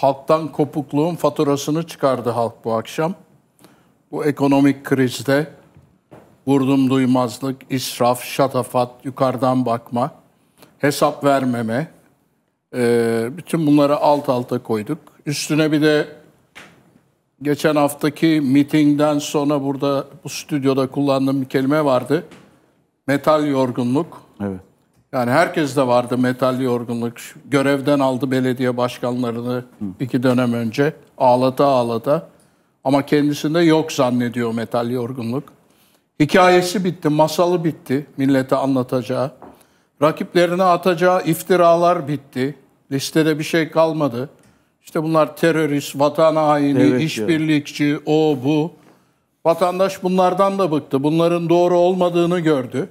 halktan kopukluğun faturasını çıkardı halk bu akşam. Bu ekonomik krizde vurdum duymazlık, israf, şatafat, yukarıdan bakma, hesap vermeme, e, bütün bunları alt alta koyduk. Üstüne bir de geçen haftaki mitingden sonra burada bu stüdyoda kullandığım bir kelime vardı. Metal yorgunluk. Evet. Yani herkes de vardı metal yorgunluk. Görevden aldı belediye başkanlarını Hı. iki dönem önce ağlata ağlata. Ama kendisinde yok zannediyor metal yorgunluk. Hikayesi bitti, masalı bitti millete anlatacağı. Rakiplerine atacağı iftiralar bitti. Listede bir şey kalmadı. İşte bunlar terörist, vatan haini, evet, işbirlikçi, o bu. Vatandaş bunlardan da bıktı. Bunların doğru olmadığını gördü.